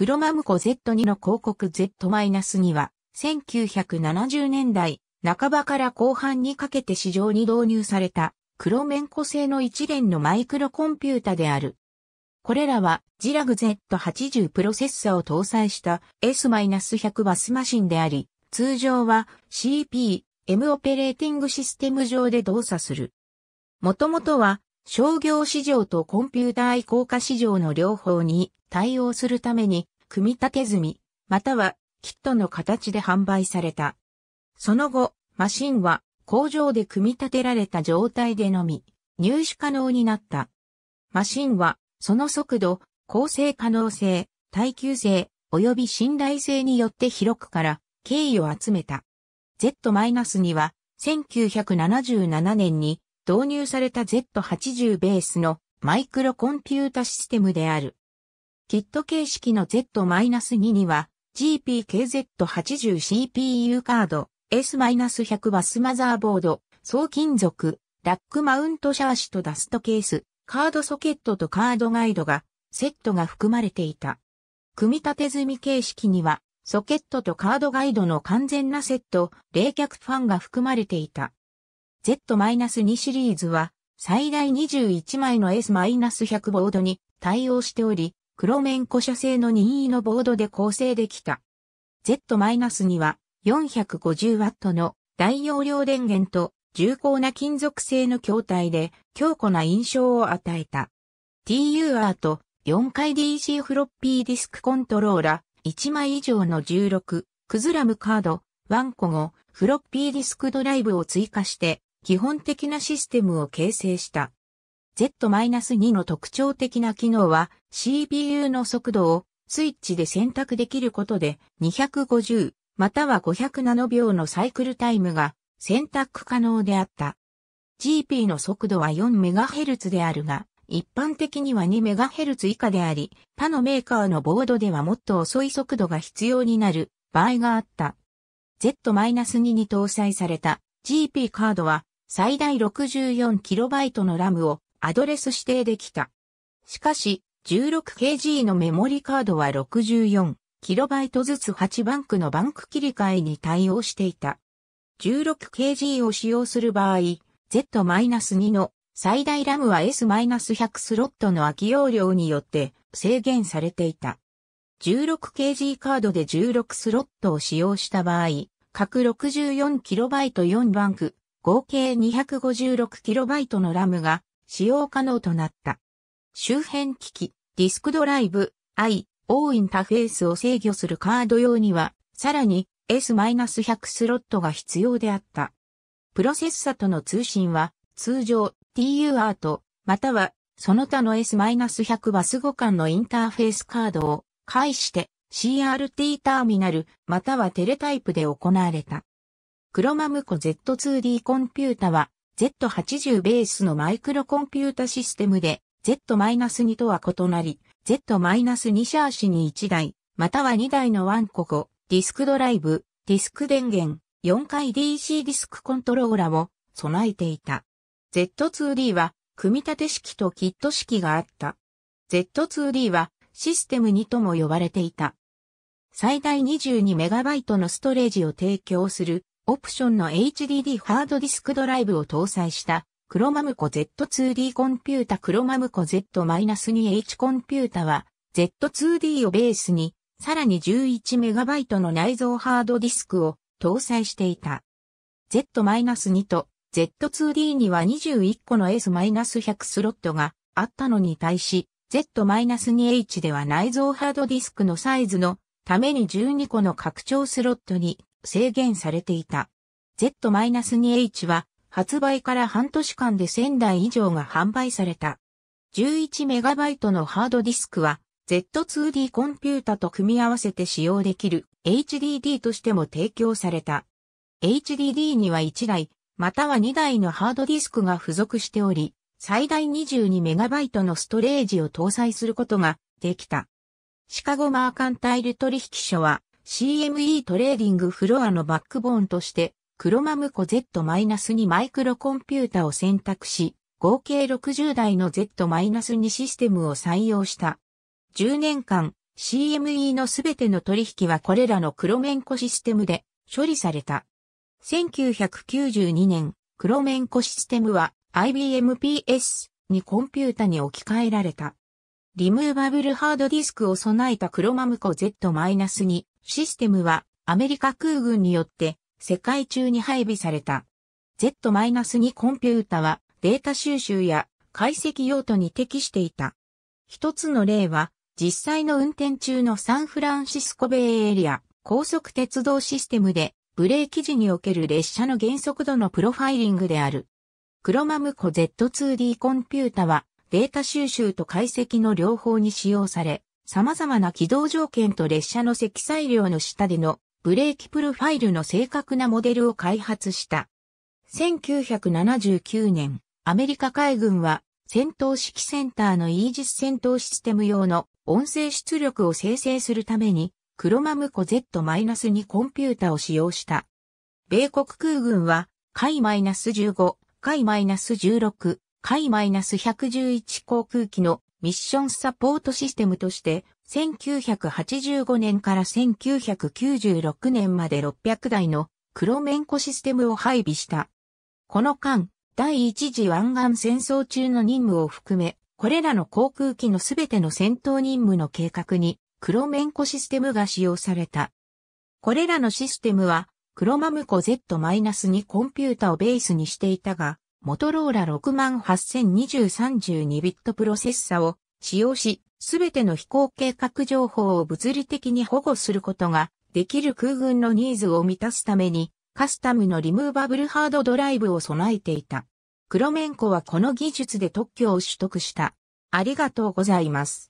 クロマムコ Z2 の広告 Z-2 は、1970年代半ばから後半にかけて市場に導入された、黒面個製の一連のマイクロコンピュータである。これらは、ジラグ Z80 プロセッサを搭載した S-100 バスマシンであり、通常は CP、M オペレーティングシステム上で動作する。もともとは商業市場とコンピューター移行化市場の両方に対応するために組み立て済み、またはキットの形で販売された。その後、マシンは工場で組み立てられた状態でのみ、入手可能になった。マシンは、その速度、構成可能性、耐久性、及び信頼性によって広くから、敬意を集めた。Z-2 は、1977年に導入された Z80 ベースのマイクロコンピュータシステムである。キット形式の Z-2 には GPKZ80CPU カード S-100 バスマザーボード、総金属、ラックマウントシャーシとダストケース、カードソケットとカードガイドがセットが含まれていた。組み立て済み形式にはソケットとカードガイドの完全なセット、冷却ファンが含まれていた。Z-2 シリーズは最大21枚の S-100 ボードに対応しており、黒面古車製の任意のボードで構成できた。Z-2 は 450W の大容量電源と重厚な金属製の筐体で強固な印象を与えた。TUR と4回 DC フロッピーディスクコントローラ1枚以上の16、クズラムカード、1個後、フロッピーディスクドライブを追加して基本的なシステムを形成した。Z-2 の特徴的な機能は CPU の速度をスイッチで選択できることで250または500ナノ秒のサイクルタイムが選択可能であった。GP の速度は 4MHz であるが、一般的には 2MHz 以下であり、他のメーカーのボードではもっと遅い速度が必要になる場合があった。Z-2 に搭載された GP カードは最大 64KB のラムをアドレス指定できた。しかし、16kg のメモリカードは 64KB ずつ8バンクのバンク切り替えに対応していた。16kg を使用する場合、Z-2 の最大ラムは S-100 スロットの空き容量によって制限されていた。16kg カードで16スロットを使用した場合、各 64KB4 バンク、合計 256KB のラムが使用可能となった。周辺機器、ディスクドライブ、I、O インターフェースを制御するカード用には、さらに S-100 スロットが必要であった。プロセッサとの通信は、通常 TUR と、またはその他の S-100 バス互換のインターフェースカードを介して CRT ターミナルまたはテレタイプで行われた。クロマムコ Z2D コンピュータは Z80 ベースのマイクロコンピュータシステムで Z-2 とは異なり、Z-2 シャーシに1台、または2台のワンココ、ディスクドライブ、ディスク電源、4回 DC ディスクコントローラを備えていた。Z2D は、組み立て式とキット式があった。Z2D は、システム2とも呼ばれていた。最大 22MB のストレージを提供するオプションの HDD ハードディスクドライブを搭載したクロマムコ Z2D コンピュータクロマムコ Z-2H コンピュータは Z2D をベースにさらに 11MB の内蔵ハードディスクを搭載していた。Z-2 と Z2D には21個の S-100 スロットがあったのに対し Z-2H では内蔵ハードディスクのサイズのために12個の拡張スロットに制限されていた。Z-2H は発売から半年間で1000台以上が販売された。11MB のハードディスクは Z2D コンピュータと組み合わせて使用できる HDD としても提供された。HDD には1台、または2台のハードディスクが付属しており、最大 22MB のストレージを搭載することができた。シカゴマーカンタイル取引所は CME トレーディングフロアのバックボーンとして、クロマムコ Z-2 マイクロコンピュータを選択し、合計60台の Z-2 システムを採用した。10年間、CME のすべての取引はこれらの黒ン子システムで処理された。1992年、黒ン子システムは IBM PS にコンピュータに置き換えられた。リムーバブルハードディスクを備えたクロマムコ Z-2 システムはアメリカ空軍によって世界中に配備された。Z-2 コンピュータはデータ収集や解析用途に適していた。一つの例は実際の運転中のサンフランシスコベイエリア高速鉄道システムでブレーキ時における列車の減速度のプロファイリングである。クロマムコ Z2D コンピュータはデータ収集と解析の両方に使用され、様々な軌道条件と列車の積載量の下でのブレーキプロファイルの正確なモデルを開発した。1979年、アメリカ海軍は戦闘指揮センターのイージス戦闘システム用の音声出力を生成するために、クロマムコ Z-2 コンピュータを使用した。米国空軍は、海 -15、海 -16、海 -111 航空機のミッションサポートシステムとして、1985年から1996年まで600台の黒面子システムを配備した。この間、第一次湾岸戦争中の任務を含め、これらの航空機のすべての戦闘任務の計画に黒面子システムが使用された。これらのシステムは黒マムコ Z-2 コンピュータをベースにしていたが、モトローラ6802032ビットプロセッサを使用し、すべての飛行計画情報を物理的に保護することができる空軍のニーズを満たすために、カスタムのリムーバブルハードドライブを備えていた。クロメンコはこの技術で特許を取得した。ありがとうございます。